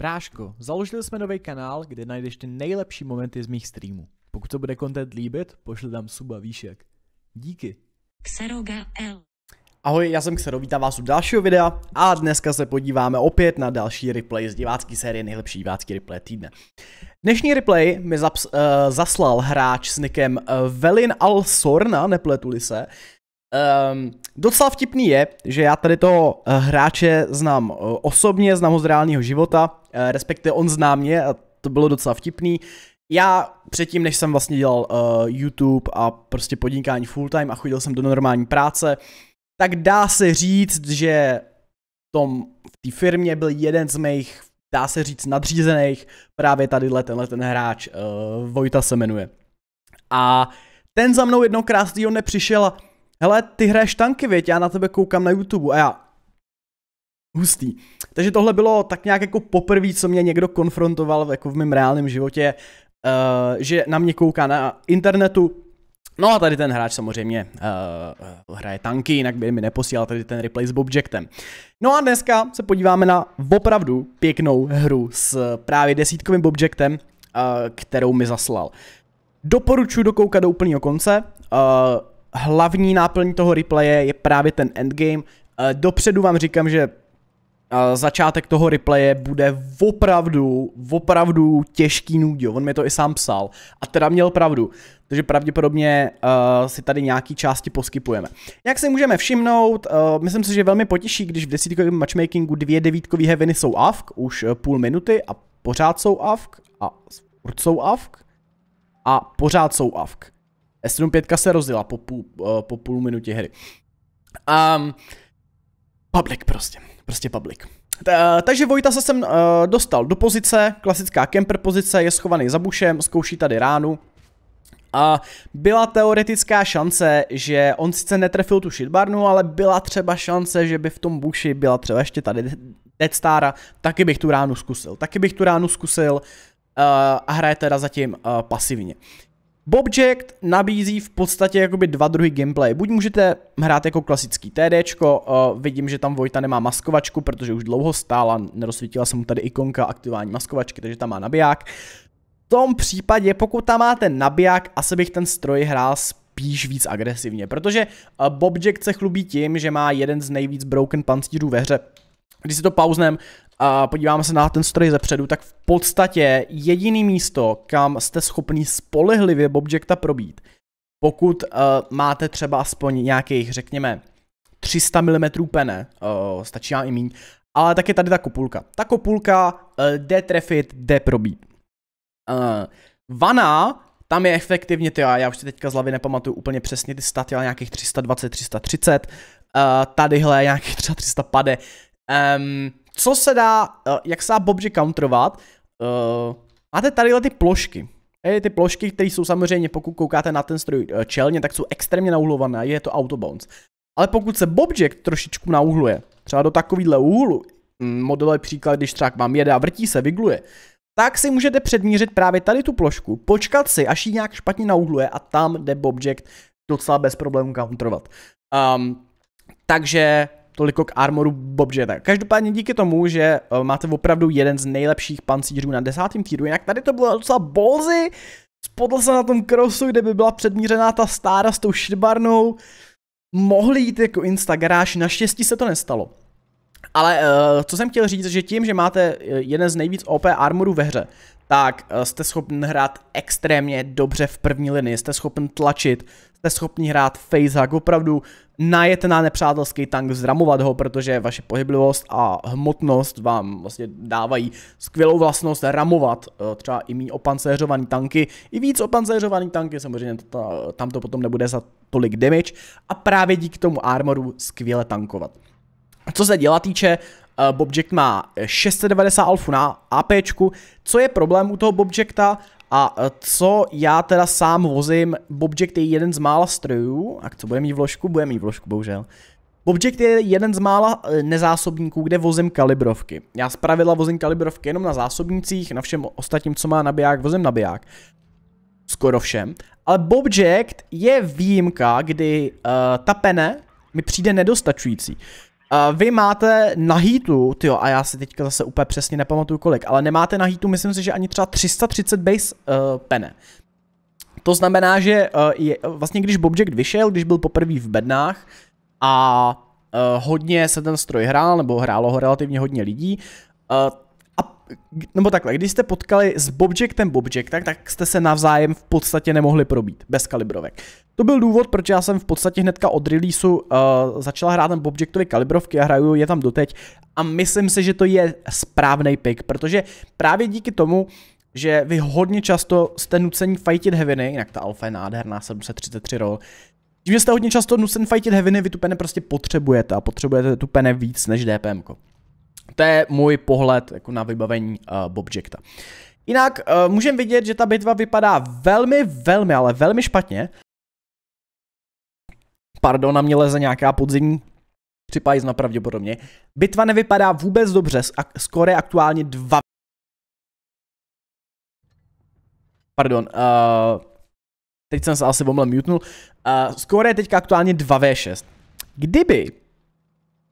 Bráško, založili jsme nový kanál, kde najdeš ty nejlepší momenty z mých streamů. Pokud to bude content líbit, pošli tam suba výšek. Díky. Xeroga L. Ahoj, já jsem Xero, vítám vás u dalšího videa a dneska se podíváme opět na další replay z divácké série Nejlepší divácký replay týdne. Dnešní replay mi zaps, uh, zaslal hráč s nikem eh, Velin Al Sorna, nepletuli se, Um, docela vtipný je, že já tady toho eh, hráče znám eh, osobně, znám ho z reálního života, eh, respektive on zná mě a to bylo docela vtipný. Já předtím, než jsem vlastně dělal uh, YouTube a prostě podnikání full time a chodil jsem do normální práce, tak dá se říct, že tom, v té firmě byl jeden z mých, dá se říct, nadřízených, právě tadyhle tenhle ten hráč, uh, Vojta se jmenuje. A ten za mnou jednou krásného nepřišel a hele, ty hraješ tanky, věď, já na tebe koukám na YouTube a já, Hustý. Takže tohle bylo tak nějak jako poprvé, co mě někdo konfrontoval jako v mém reálném životě, uh, že na mě kouká na internetu. No a tady ten hráč samozřejmě uh, hraje tanky, jinak by mi neposílal tady ten replay s Bobjectem. No a dneska se podíváme na opravdu pěknou hru s právě desítkovým Bobjectem, uh, eh, kterou mi zaslal. Doporučuji dokoukat do úplného konce. Uh, hlavní náplň toho replaye je právě ten endgame. Eh, dopředu vám říkám, že eh, začátek toho replaye bude opravdu, opravdu těžký nůdě. On mi to i sám psal. A teda měl pravdu. Takže pravděpodobně uh, si tady nějaký části poskypujeme. Jak si můžeme všimnout, uh, myslím si, že velmi potěší, když v desítkovém matchmakingu dvě devítkový heaveny jsou avk, už půl minuty a pořád jsou avk a furt jsou avk a pořád jsou avk s 5 se rozjela po půl, eh, po půl minutě hry. Um, public prostě, prostě public. Ta, takže Vojta se sem uh, dostal do pozice, klasická camper pozice, je schovaný za bušem, zkouší tady ránu. A byla teoretická šance, že on sice netrefil tu shitbarnu, ale byla třeba šance, že by v tom buši byla třeba ještě tady Dead Stara, taky bych tu ránu zkusil, taky bych tu ránu zkusil uh, a hraje teda zatím uh, pasivně. Bobject nabízí v podstatě jakoby dva druhy gameplay. Buď můžete hrát jako klasický TDčko, uh, eh, vidím, že tam Vojta nemá maskovačku, protože už dlouho stála, nerozsvítila se mu tady ikonka aktivování maskovačky, takže tam má nabiják. V tom případě, pokud tam máte nabiják, asi bych ten stroj hrál spíš víc agresivně, protože eh, Bobjack se chlubí tím, že má jeden z nejvíc broken pancírů ve hře, když si to pauznem a podíváme se na ten stroj zepředu, tak v podstatě jediný místo, kam jste schopni spolehlivě Bobjecta probít, pokud uh, máte třeba aspoň nějakých, řekněme, 300 mm pene, uh, stačí vám i míň, ale tak je tady ta kopulka. Ta kopulka uh, jde trefit, jde probít. Uh, vana, tam je efektivně, ty, já už si teďka z hlavy nepamatuju úplně přesně ty staty, ale nějakých 320, 330, uh, tadyhle nějakých třeba 350, Um, co se dá, uh, jak se dá Bobži counterovat? Uh, máte tady ty plošky. Tady ty plošky, které jsou samozřejmě, pokud koukáte na ten stroj uh, čelně, tak jsou extrémně nauhlované, je to autobounce. Ale pokud se Bobjek trošičku nauhluje, třeba do takovýhle úhlu, mm, modelový příklad, když třeba mám jede a vrtí se, vygluje, tak si můžete předmířit právě tady tu plošku, počkat si, až ji nějak špatně nauhluje a tam jde Bobject docela bez problémů counterovat. Um, takže toliko k armoru Bobjeta. Každopádně díky tomu, že eh, máte opravdu jeden z nejlepších pancířů na desátém týru, jinak tady to bylo docela bolzy, spodl se na tom krosu, kde by byla předmířená ta stára s tou šidbarnou, mohli jít jako Instagram, naštěstí se to nestalo. Ale uh, co jsem chtěl říct, že tím, že máte eh, jeden z nejvíc OP armoru ve hře, tak uh, jste schopen hrát extrémně dobře v první linii, jste schopen tlačit, jste schopni hrát facehug, opravdu najet na nepřátelský tank, zramovat ho, protože vaše pohyblivost a hmotnost vám vlastně dávají skvělou vlastnost ramovat eh, třeba i méně opancéřovaný tanky, i víc opancéřovaný tanky, samozřejmě to, tam to potom nebude za tolik damage a právě díky tomu armoru skvěle tankovat. Co se děla týče, Eh, Bobject má 690 eh, alfu na AP, co je problém u toho Bobjecta a eh, co já teda sám vozím, Bobject je jeden z mála strojů, a co bude mít vložku, bude mít vložku, bohužel. Bobject je jeden z mála nezásobníků, kde vozím kalibrovky. Já zpravidla vozím kalibrovky jenom na zásobnících, na všem ostatním, co má nabiják, vozím nabiják. Skoro všem. Ale Bobject je výjimka, kdy uh, ta pene mi přijde nedostačující. Uh, vy máte na heatu, tyjo, a já si teďka zase úplně přesně nepamatuju kolik, ale nemáte na heatu, myslím si, že ani třeba 330 base uh, pene. To znamená, že uh, je, vlastně když Bobjack vyšel, když byl poprvé v bednách a uh, hodně se ten stroj hrál, nebo hrálo ho relativně hodně lidí, uh, nebo takhle, když jste potkali s Bobjectem Bobject, tak, tak jste se navzájem v podstatě nemohli probít, bez kalibrovek. To byl důvod, proč já jsem v podstatě hnedka od releaseu uh, začal hrát ten Bobjectovi kalibrovky a hraju je tam doteď a myslím si, že to je správný pick, protože právě díky tomu, že vy hodně často jste nucení fightit heaviny, jinak ta alfa je nádherná, 733 roll, tím, že jste hodně často nucen fightit heaviny, vy tu pene prostě potřebujete a potřebujete tu pene víc než DPM. -ko. To je můj pohled jako na vybavení uh, Bobjecta. Jinak uh, můžeme vidět, že ta bitva vypadá velmi, velmi, ale velmi špatně. Pardon, na mě leze nějaká podzimní připájíc pravděpodobně. Bitva nevypadá vůbec dobře, je aktuálně dva... Pardon, uh, teď jsem se asi omlem mutnul. Uh, Skoro je teď aktuálně 2v6. Kdyby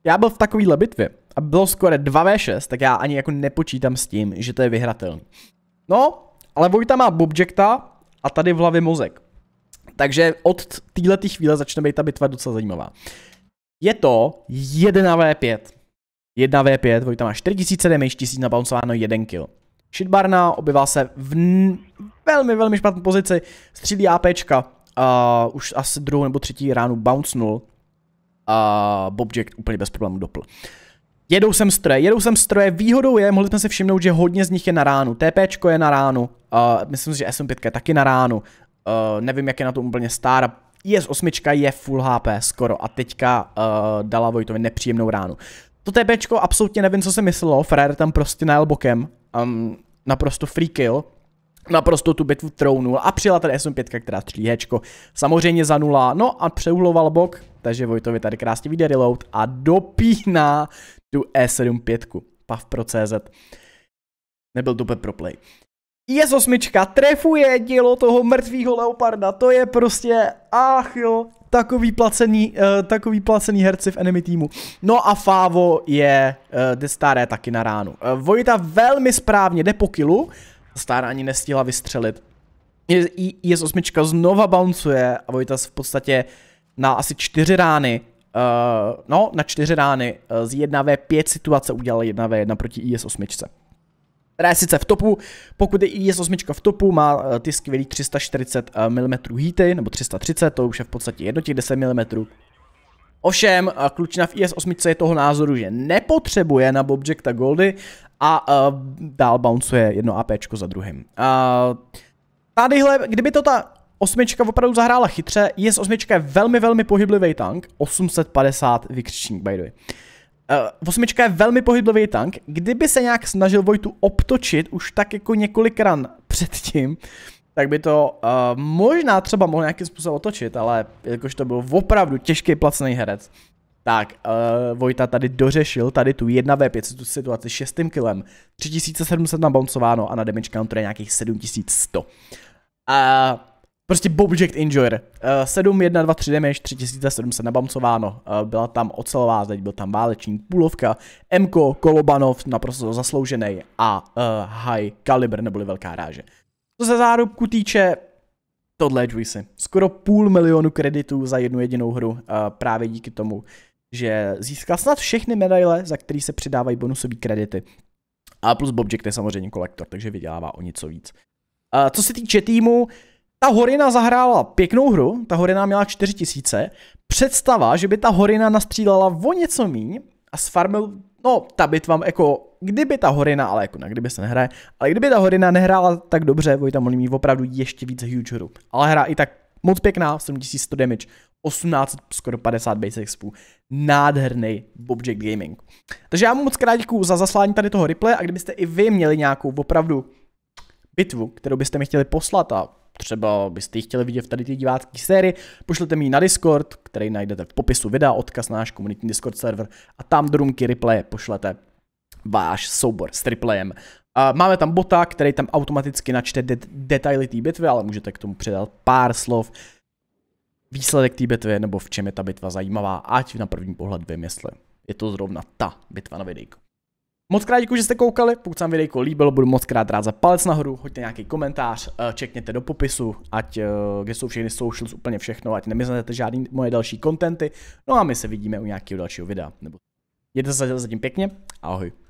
já byl v takovéhle bitvě, a bylo skoro 2v6, tak já ani jako nepočítám s tím, že to je vyhratelný. No, ale Vojta má Bobjekta a tady v hlavě mozek. Takže od této chvíle začne být ta bitva docela zajímavá. Je to 1v5. 1v5, Vojta má 4000 damage, 1000 nabouncováno, 1 kill. Shitbarna objevá se v velmi, velmi špatné pozici, střílí APčka, uh, už asi druhou nebo třetí ránu bounce nul a uh, Bobject úplně bez problémů dopl. Uh, Jedou sem stroje, jedou sem stroje, výhodou je, mohli jsme si všimnout, že hodně z nich je na ránu, TPčko je na ránu, uh, myslím si, že SM5 je taky na ránu, uh, nevím, jak je na to úplně star, IS-8 je full HP skoro a teďka uh, dala Vojtovi nepříjemnou ránu. To TPčko absolutně nevím, co se myslelo, Frajer tam prostě najel bokem, um, naprosto free kill, naprosto tu bitvu trounul a přijela tady SM5, která střílí Hčko, samozřejmě za nula, no a přeuhloval bok, takže Vojtovi tady krásně vyjde reload a dopíná tu E75, pav pro CZ. Nebyl to pro play. z osmička, trefuje dílo toho mrtvého leoparda, to je prostě, ach jo, takový placený, uh, takový placený herci v enemy týmu. No a Favo je uh, eh, de staré taky na ránu. Uh, Vojta velmi správně jde po kilu, stará ani nestihla vystřelit. z osmička znova bouncuje a vojta v podstatě na asi čtyři rány Uh, no, na čtyři rány eh, z 1v5 situace udělal 1v1 proti IS-8 která je sice v topu, pokud je IS-8 v topu, má eh, ty skvělý 340 mm heaty, nebo 330, to už je v podstatě jedno těch 10 mm. Ovšem, klučina v IS-8 je toho názoru, že nepotřebuje na Bobjecta Goldy a uh, dál bouncuje jedno APčko za druhým. Uh, tadyhle, kdyby to ta Osmička opravdu zahrála chytře, je z osmička velmi, velmi pohyblivý tank, 850 vykřičník by the way. Uh, eh, osmička je velmi pohyblivý tank, kdyby se nějak snažil Vojtu obtočit už tak jako několik ran předtím, tak by to uh, možná třeba mohl nějakým způsobem otočit, ale jakož to byl opravdu těžký placený herec, tak uh, Vojta tady dořešil tady tu 1v5 tu situaci šestým kilem, 3700 nabouncováno a na damage counter je nějakých 7100. A uh, Prostě Bobject Enjoyer. Uh, 7, 1, 2, 3 damage, 3700 nabamcováno. Uh, byla tam ocelová, teď byl tam váleční půlovka. Mko, Kolobanov, naprosto zasloužený a uh, High Caliber, neboli velká ráže. Co se zárobku týče, tohle je si. Skoro půl milionu kreditů za jednu jedinou hru, uh, právě díky tomu, že získal snad všechny medaile, za které se přidávají bonusové kredity. A plus Bobject je samozřejmě kolektor, takže vydělává o něco víc. Uh, co se týče týmu, ta Horina zahrála pěknou hru, ta Horina měla 4000. Představa, že by ta Horina nastřílela o něco míň a sfarmil, no ta bitva jako, kdyby ta Horina, ale jako na kdyby se nehraje, ale kdyby ta Horina nehrála tak dobře, Vojta mohli mít opravdu ještě víc huge hru. Ale hra i tak moc pěkná, 7100 damage, 18, skoro 50 base expů. Nádherný Bobject Gaming. Takže já mu moc krát děkuju za zaslání tady toho replay a kdybyste i vy měli nějakou opravdu bitvu, kterou byste mi chtěli poslat a třeba byste ji chtěli vidět v tady ty divácké sérii, pošlete mi ji na Discord, který najdete v popisu videa, odkaz na náš komunitní Discord server a tam do rumky replay pošlete váš soubor s replayem. Máme tam bota, který tam automaticky načte det- detaily té bitvy, ale můžete k tomu přidat pár slov, výsledek té bitvy nebo v čem je ta bitva zajímavá, ať na první pohled vím, jestli je to zrovna ta bitva na videjku. Moc krát děkuji, že jste koukali, pokud se vám videjko líbilo, budu moc krát rád za palec nahoru, hoďte nějaký komentář, eh, čekněte do popisu, ať eh, kde jsou všechny socials, úplně všechno, ať nemyslete žádný moje další kontenty, no a my se vidíme u nějakého dalšího videa, nebo jděte se zatím pěkně, ahoj.